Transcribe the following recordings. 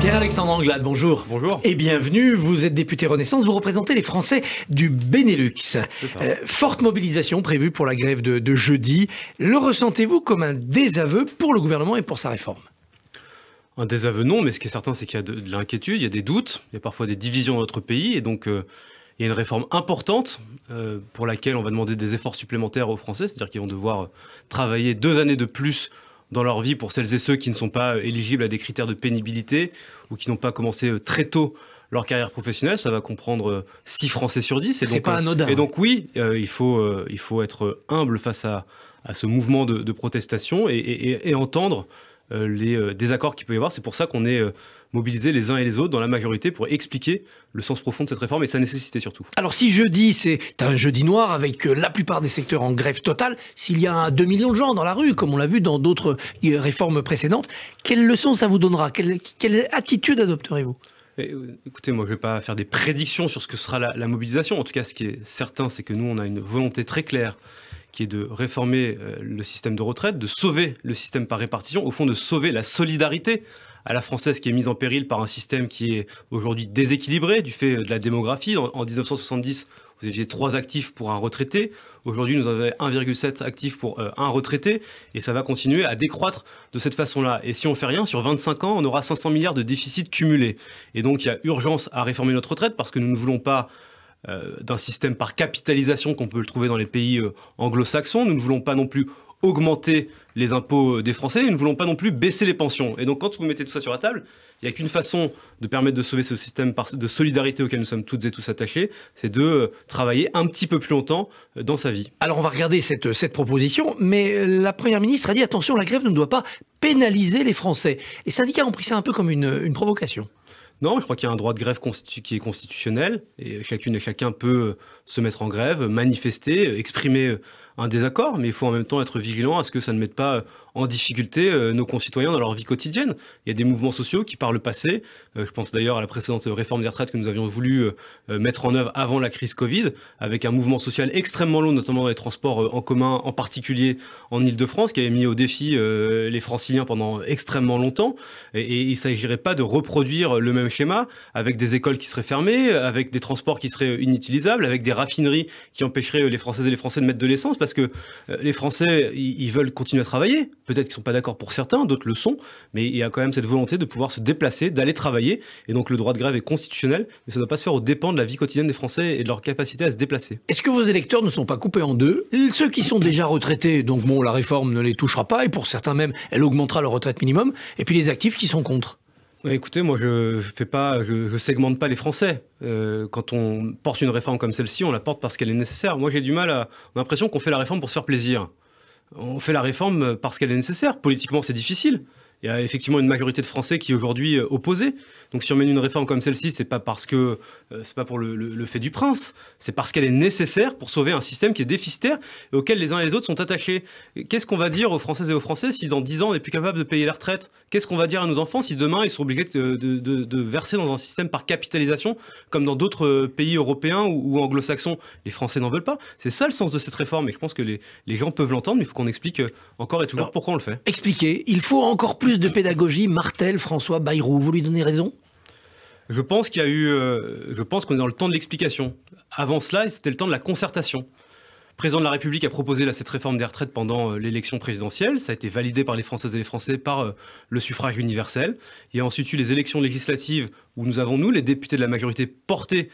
Pierre-Alexandre Anglade, bonjour. Bonjour. Et bienvenue, vous êtes député Renaissance, vous représentez les Français du Benelux. Euh, forte mobilisation prévue pour la grève de, jeudi. Le ressentez-vous comme un désaveu pour le gouvernement et pour sa réforme un désaveu, non, mais ce qui est certain, c'est qu'il y a de, l'inquiétude, il y a des doutes, il y a parfois des divisions dans notre pays, et donc euh, il y a une réforme importante euh, pour laquelle on va demander des efforts supplémentaires aux Français, c'est-à-dire qu'ils vont devoir travailler deux années de plus dans leur vie pour celles et ceux qui ne sont pas euh, éligibles à des critères de pénibilité ou qui n'ont pas commencé euh, très tôt leur carrière professionnelle, ça va comprendre 6 euh, Français sur 10. C'est pas anodin. Et donc oui, il, faut, il faut être humble face à, à ce mouvement de, protestation et, entendre les désaccords qu'il peut y avoir. C'est pour ça qu'on est mobiliser les uns et les autres dans la majorité pour expliquer le sens profond de cette réforme et sa nécessité surtout. Alors si jeudi, c'est un jeudi noir avec euh, la plupart des secteurs en grève totale, s'il y a 2 millions de gens dans la rue, comme on l'a vu dans d'autres euh, réformes précédentes, quelle leçon ça vous donnera quelle, attitude adopterez-vous eh, euh, Écoutez, moi, je ne vais pas faire des prédictions sur ce que sera la, la mobilisation. En tout cas, ce qui est certain, c'est que nous, on a une volonté très claire qui est de réformer le système de retraite, de sauver le système par répartition, au fond de sauver la solidarité à la française qui est mise en péril par un système qui est aujourd'hui déséquilibré du fait de la démographie. En, 1970, vous aviez trois actifs pour un retraité. Aujourd'hui, nous avons 1,7 actifs pour euh, un retraité. Et ça va continuer à décroître de cette façon-là. Et si on fait rien, sur 25 ans, on aura 500 milliards de déficit cumulés. Et donc, il y a urgence à réformer notre retraite parce que nous ne voulons pas euh, d'un système par capitalisation qu'on peut le trouver dans les pays euh, anglo-saxons. Nous ne voulons pas non plus augmenter les impôts des Français, nous ne voulons pas non plus baisser les pensions. Et donc quand vous mettez tout ça sur la table, il n'y a qu'une façon de permettre de sauver ce système de solidarité auquel nous sommes toutes et tous attachés, c'est de euh, travailler un petit peu plus longtemps euh, dans sa vie. Alors on va regarder cette, euh, cette proposition, mais la Première ministre a dit attention, la grève ne doit pas pénaliser les Français. Les syndicats ont pris ça un peu comme une, une provocation. Non, je crois qu'il y a un droit de grève qui est constitutionnel et chacune et chacun peut se mettre en grève, manifester, exprimer un désaccord, mais il faut en même temps être vigilant à ce que ça ne mette pas euh, en difficulté euh, nos concitoyens dans leur vie quotidienne. Il y a des mouvements sociaux qui, par le passé, euh, je pense d'ailleurs à la précédente réforme des retraites que nous avions voulu euh, mettre en œuvre avant la crise Covid, avec un mouvement social extrêmement long, notamment dans les transports en commun, en particulier en Ile-de-France, qui avait mis au défi les franciliens pendant extrêmement longtemps. Et, et il ne s'agirait pas de reproduire le même schéma avec des écoles qui seraient fermées, avec des transports qui seraient inutilisables, avec des raffineries qui empêcheraient les Françaises et les Français de mettre de l'essence parce que les Français, ils veulent continuer à travailler. Peut-être qu'ils ne sont pas d'accord pour certains, d'autres le sont, mais il y a quand même cette volonté de pouvoir se déplacer, d'aller travailler. Et donc le droit de grève est constitutionnel, mais ça ne doit pas se faire aux dépens de la vie quotidienne des Français et de leur capacité à se déplacer. Est-ce que vos électeurs ne sont pas coupés en deux Ceux qui sont déjà retraités, donc bon, la réforme ne les touchera pas, et pour certains même, elle augmentera leur retraite minimum, et puis les actifs qui sont contre Écoutez, moi, je ne fais pas, je, segmente pas les Français. Euh, quand on porte une réforme comme celle-ci, on la porte parce qu'elle est nécessaire. Moi, j'ai du mal à, on a l'impression qu'on fait la réforme pour se faire plaisir on fait la réforme parce qu'elle est nécessaire. Politiquement, c'est difficile il y a effectivement une majorité de Français qui est aujourd'hui euh, opposée. Donc si on mène une réforme comme celle-ci, c'est pas parce que euh, c'est pas pour le, fait du prince, c'est parce qu'elle est nécessaire pour sauver un système qui est déficitaire et auquel les uns et les autres sont attachés. Qu'est-ce qu'on va dire aux Françaises et aux Français si dans 10 ans on n'est plus capable de payer la retraite Qu'est-ce qu'on va dire à nos enfants si demain ils sont obligés de, verser dans un système par capitalisation comme dans d'autres euh, pays européens ou, anglo-saxons Les Français n'en veulent pas. C'est ça le sens de cette réforme et je pense que les, gens peuvent l'entendre, mais il faut qu'on explique encore et toujours pourquoi on le fait. Expliquer, il faut encore plus plus de pédagogie, Martel, François Bayrou. Vous lui donnez raison Je pense qu'il y a eu. Euh, je pense qu'on est dans le temps de l'explication. Avant cela, c'était le temps de la concertation. Le président de la République a proposé cette réforme des retraites pendant euh, l'élection présidentielle. Ça a été validé par les Françaises et les Français par euh, le suffrage universel. Il y a ensuite eu les élections législatives où nous avons, nous, les députés de la majorité, porté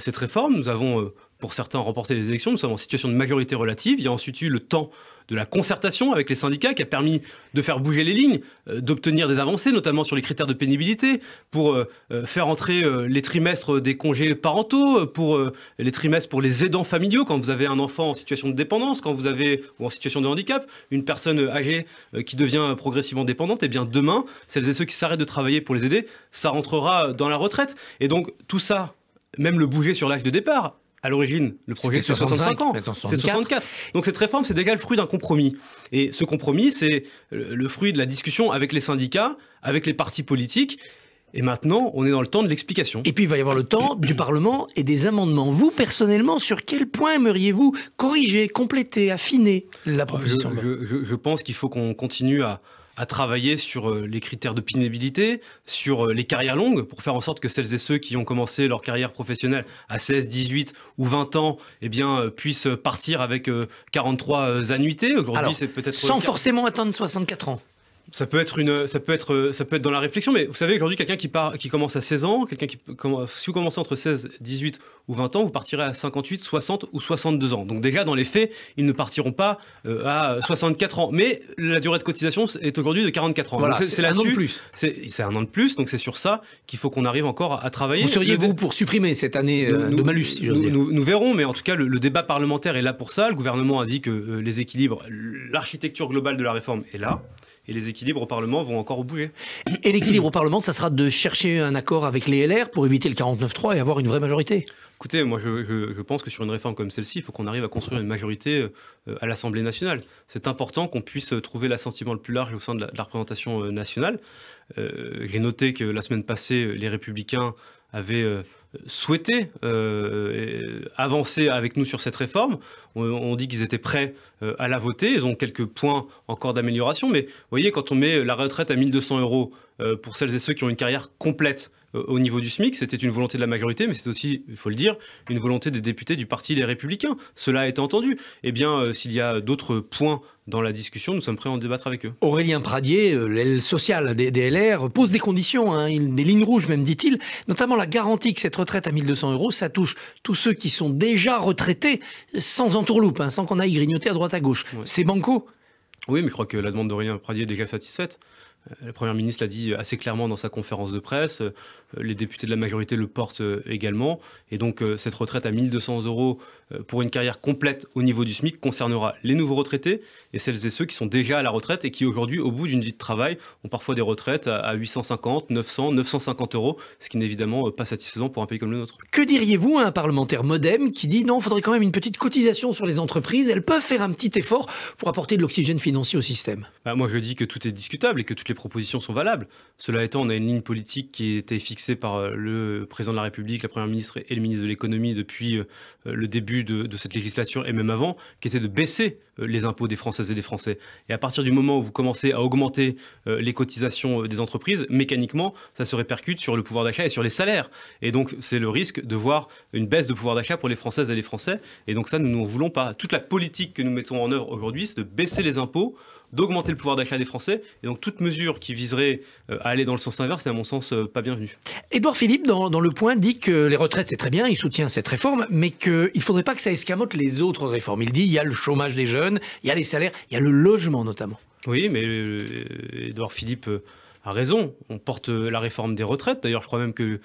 cette réforme. Nous avons pour certains remporter les élections. Nous sommes en situation de majorité relative. Il y a ensuite eu le temps de la concertation avec les syndicats qui a permis de faire bouger les lignes, euh, d'obtenir des avancées, notamment sur les critères de pénibilité, pour euh, euh, faire entrer les trimestres des congés parentaux, pour les trimestres pour les aidants familiaux, quand vous avez un enfant en situation de dépendance, quand vous avez, ou en situation de handicap, une personne âgée qui devient progressivement dépendante, et eh bien demain, celles et ceux qui s'arrêtent de travailler pour les aider, ça rentrera dans la retraite. Et donc tout ça, même le bouger sur l'âge de départ, à l'origine, le projet, c'est 65 ans. C'est 64. Donc cette réforme, c'est déjà le fruit d'un compromis. Et ce compromis, c'est le fruit de la discussion avec les syndicats, avec les partis politiques. Et maintenant, on est dans le temps de l'explication. Et puis, il va y avoir le temps du Parlement et des amendements. Vous, personnellement, sur quel point aimeriez-vous corriger, compléter, affiner la oh, proposition je pense qu'il faut qu'on continue à, à travailler sur euh, les critères de pénibilité, sur euh, les carrières longues, pour faire en sorte que celles et ceux qui ont commencé leur carrière professionnelle à 16, 18 ou 20 ans eh bien, euh, puissent partir avec 43 annuités. Aujourd'hui, c'est peut-être. Sans forcément attendre 64 ans ça peut être une, ça peut être, ça peut être dans la réflexion, mais vous savez aujourd'hui quelqu'un qui part, qui commence à 16 ans, quelqu'un qui, si vous commencez entre 16, 18 ou 20 ans, vous partirez à 58, 60 ou 62 ans. Donc déjà dans les faits, ils ne partiront pas euh, à 64 ans, mais la durée de cotisation est aujourd'hui de 44 ans. c'est un an de plus. C'est un an de plus, donc c'est sur ça qu'il faut qu'on arrive encore à travailler. Vous seriez-vous pour supprimer cette année euh, de malus, si nous, nous, verrons, mais en tout cas le, débat parlementaire est là pour ça. Le gouvernement a dit que euh, les équilibres, l'architecture globale de la réforme est là et les équilibres au Parlement vont encore bouger. Et l'équilibre au Parlement, ça sera de chercher un accord avec les LR pour éviter le 49-3 et avoir une vraie majorité Écoutez, moi je, pense que sur une réforme comme celle-ci, il faut qu'on arrive à construire une majorité euh, à l'Assemblée nationale. C'est important qu'on puisse trouver l'assentiment le plus large au sein de la, représentation euh, nationale. Euh, j'ai noté que la semaine passée, les Républicains avaient souhaité avancer avec nous sur cette réforme. on dit qu'ils étaient prêts euh, à la voter. Ils ont quelques points encore d'amélioration, mais vous voyez, quand on met la retraite à 1200 euros euh, pour celles et ceux qui ont une carrière complète euh, au niveau du SMIC, c'était une volonté de la majorité, mais c'est aussi, il faut le dire, une volonté des députés du Parti des Républicains. Cela a été entendu. Eh bien, s'il y a d'autres points dans la discussion, nous sommes prêts à en débattre avec eux. Aurélien Pradier, l'aile sociale des, des, LR, pose des conditions, hein, des lignes rouges même, dit-il, notamment la garantie que cette retraite à 1200 euros, ça touche tous ceux qui sont déjà retraités, sans entourloupe, hein, sans qu'on aille grignoter à droite à gauche. C'est banco. Oui, mais je crois que la demande de rien Pradier est déjà satisfaite. Euh, la Première ministre l'a dit euh, assez clairement dans sa conférence de presse, euh, les députés de la majorité le portent également, et donc cette retraite à 1200 euros pour une carrière complète au niveau du SMIC concernera les nouveaux retraités et celles et ceux qui sont déjà à la retraite et qui aujourd'hui, au bout d'une vie de travail, ont parfois des retraites à 850, 900, 950 euros, ce qui n'est évidemment pas satisfaisant pour un pays comme le nôtre. Que diriez-vous à un parlementaire modem qui dit non, il faudrait quand même une petite cotisation sur les entreprises, elles peuvent faire un petit effort pour apporter de l'oxygène financier au système bah, Moi je dis que tout est discutable et que toutes les propositions sont valables. Cela étant, on a une ligne politique qui était fixée par euh, le président de la République, la première ministre et le ministre de l'économie depuis euh, le début de, de, cette législature et même avant, qui était de baisser euh, les impôts des Françaises et des Français. Et à partir du moment où vous commencez à augmenter les cotisations des entreprises, mécaniquement, ça se répercute sur le pouvoir d'achat et sur les salaires. Et donc, c'est le risque de voir une baisse de pouvoir d'achat pour les Françaises et les Français. Et donc, ça, nous n'en voulons pas. Toute la politique que nous mettons en œuvre aujourd'hui, c'est de baisser les impôts d'augmenter le pouvoir d'achat des Français. Et donc toute mesure qui viserait euh, à aller dans le sens inverse est à mon sens euh, pas bienvenue. Édouard Philippe, dans, dans, Le Point, dit que les retraites, c'est très bien, il soutient cette réforme, mais qu'il ne faudrait pas que ça escamote les autres réformes. Il dit, il y a le chômage des jeunes, il y a les salaires, il y a le logement notamment. Oui, mais euh, Édouard Philippe a raison. On porte la réforme des retraites. D'ailleurs, je crois même que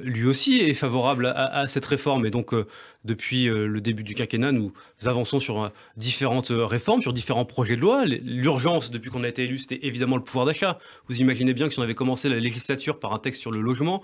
lui aussi est favorable à, cette réforme. Et donc, euh, depuis euh, le début du quinquennat, nous avançons sur euh, différentes réformes, sur différents projets de loi. L'urgence, depuis qu'on a été élu, c'était évidemment le pouvoir d'achat. Vous imaginez bien que si on avait commencé la législature par un texte sur le logement,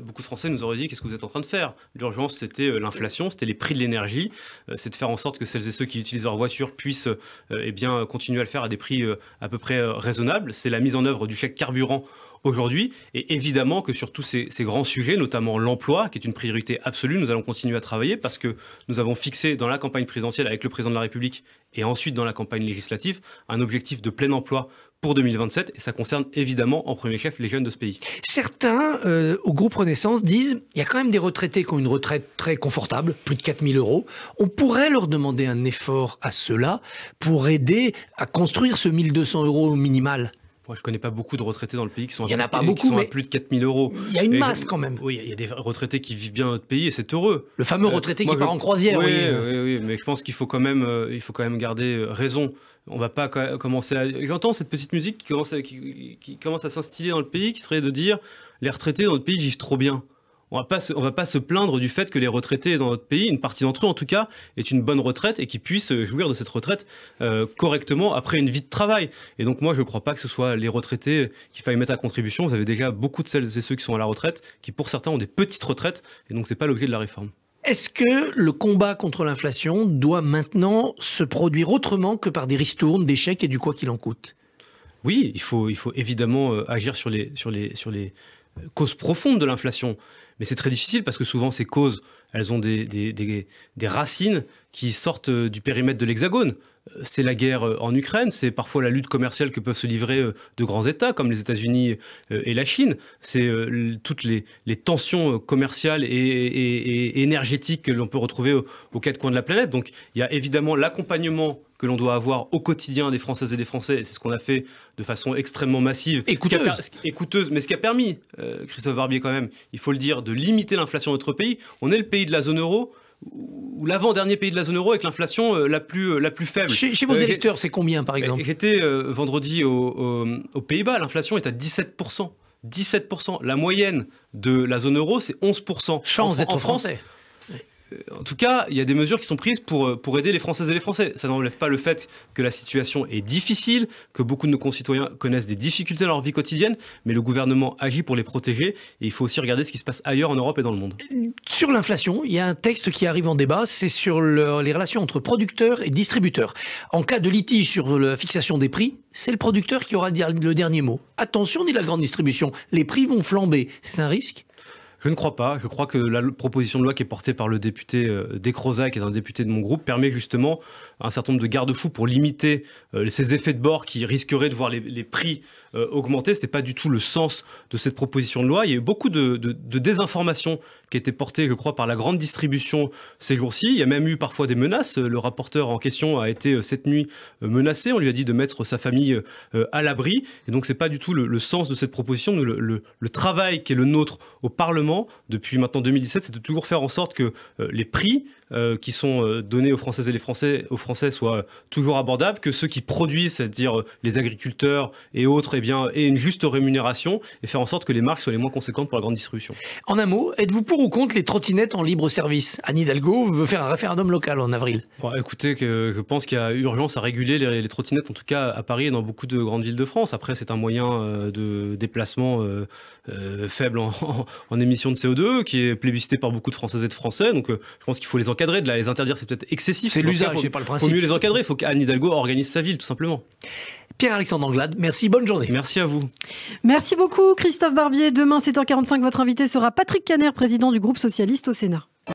beaucoup de Français nous auraient dit qu'est-ce que vous êtes en train de faire L'urgence, c'était l'inflation, c'était les prix de l'énergie, c'est de faire en sorte que celles et ceux qui utilisent leur voiture puissent eh bien, continuer à le faire à des prix à peu près raisonnables. C'est la mise en œuvre du chèque carburant aujourd'hui. Et évidemment que sur tous ces, grands sujets, notamment l'emploi, qui est une priorité absolue, nous allons continuer à travailler parce que nous avons fixé dans la campagne présidentielle avec le président de la République et ensuite dans la campagne législative un objectif de plein emploi pour 2027 et ça concerne évidemment en premier chef les jeunes de ce pays. Certains euh, au groupe Renaissance disent il y a quand même des retraités qui ont une retraite très confortable, plus de 4000 euros. On pourrait leur demander un effort à cela pour aider à construire ce 1200 euros minimal je ne connais pas beaucoup de retraités dans le pays qui sont, il y en a pas beaucoup, qui sont à plus de 4000 euros. Il y a une masse quand même. Oui, il y a des retraités qui vivent bien dans notre pays et c'est heureux. Le fameux euh, retraité qui part en croisière. Oui, oui, mais je pense qu'il faut, quand même, euh, faut quand même garder euh, raison. On va pas commencer à... J'entends cette petite musique qui commence à, qui, qui commence à s'instiller dans le pays qui serait de dire les retraités dans notre pays vivent trop bien on ne pas va pas se plaindre du fait que les retraités dans notre pays, une partie d'entre eux en tout cas, aient une bonne retraite et qu'ils puissent jouir de cette retraite euh, correctement après une vie de travail. Et donc moi je ne crois pas que ce soit les retraités qu'il faille mettre à contribution. Vous avez déjà beaucoup de celles et ceux qui sont à la retraite, qui pour certains ont des petites retraites, et donc c'est pas l'objet de la réforme. Est-ce que le combat contre l'inflation doit maintenant se produire autrement que par des ristournes, des chèques et du quoi qu'il en coûte Oui, il faut, il faut évidemment euh, agir sur les, sur les cause profonde de l'inflation. Mais c'est très difficile parce que souvent ces causes elles ont des, des, racines qui sortent euh, du périmètre de l'Hexagone. Euh, c'est la guerre euh, en Ukraine, c'est parfois la lutte commerciale que peuvent se livrer de grands États comme les États-Unis et la Chine, c'est toutes les, les, tensions commerciales et, énergétiques que l'on peut retrouver aux, quatre coins de la planète. Donc il y a évidemment l'accompagnement que l'on doit avoir au quotidien des Françaises et des Français. C'est ce qu'on a fait de façon extrêmement massive. Et coûteuse. mais ce qui a permis, Christophe Barbier quand même, il faut le dire, de limiter l'inflation de notre pays. On est le pays de la zone euro ou l'avant-dernier pays de la zone euro avec l'inflation euh, la plus, euh, la plus faible. Chez, vos euh, électeurs, c'est combien par exemple J'étais vendredi aux Pays-Bas, l'inflation est à 17%. 17%. La moyenne de la zone euro, c'est 11%. Chance d'être français. Euh, en tout cas, il y a des mesures qui sont prises euh, pour, aider les Françaises et les Français. Ça n'enlève pas le fait que la situation est difficile, que beaucoup de nos concitoyens connaissent des difficultés dans leur vie quotidienne, mais le gouvernement agit pour les protéger et il faut aussi regarder ce qui se passe ailleurs en Europe et dans le monde. Sur l'inflation, il y a un texte qui arrive en débat, c'est sur les relations entre producteurs et distributeurs. En cas de litige sur la fixation des prix, c'est le producteur qui aura le dernier mot. Attention, dit la grande distribution, les prix vont flamber. C'est un risque je ne crois pas. Je crois que la proposition de loi qui est portée par le député euh, Descrozac, qui est un député de mon groupe, permet justement un certain nombre de garde-fous pour limiter euh, ces effets de bord qui risqueraient de voir les, prix euh, augmenter. Ce n'est pas du tout le sens de cette proposition de loi. Il y a eu beaucoup de, de désinformation qui était porté, je crois, par la grande distribution ces jours-ci. Il y a même eu parfois des menaces. Euh, le rapporteur en question a été euh, cette nuit euh, menacé. On lui a dit de mettre sa famille à l'abri. Et donc, c'est pas du tout le, sens de cette proposition. Le, travail qui est le nôtre au Parlement depuis maintenant 2017, c'est de toujours faire en sorte que les prix qui sont donnés aux Françaises et les Français, aux Français soient toujours abordables, que ceux qui produisent, c'est-à-dire les agriculteurs et autres, eh bien, aient une juste rémunération et faire en sorte que les marques soient les moins conséquentes pour la grande distribution. En un mot, êtes-vous pour ou contre les trottinettes en libre service Anne Hidalgo veut faire un référendum local en avril. écoutez, je pense qu'il y a urgence à réguler les, trottinettes, en tout cas à Paris et dans beaucoup de grandes villes de France. Après, c'est un moyen euh, de déplacement euh, euh, faible en, en, émissions de CO2 qui est plébiscité par beaucoup de Françaises et de Français. Donc, je pense qu'il faut les encadrer. De là, les interdire, c'est peut-être excessif. C'est l'usage, le principe. Il faut mieux les encadrer. Il faut qu'Anne Hidalgo organise sa ville, tout simplement. Pierre-Alexandre Anglade, merci, bonne journée. Merci à vous. Merci beaucoup Christophe Barbier. Demain 7h45, votre invité sera Patrick Caner, président du groupe socialiste au Sénat.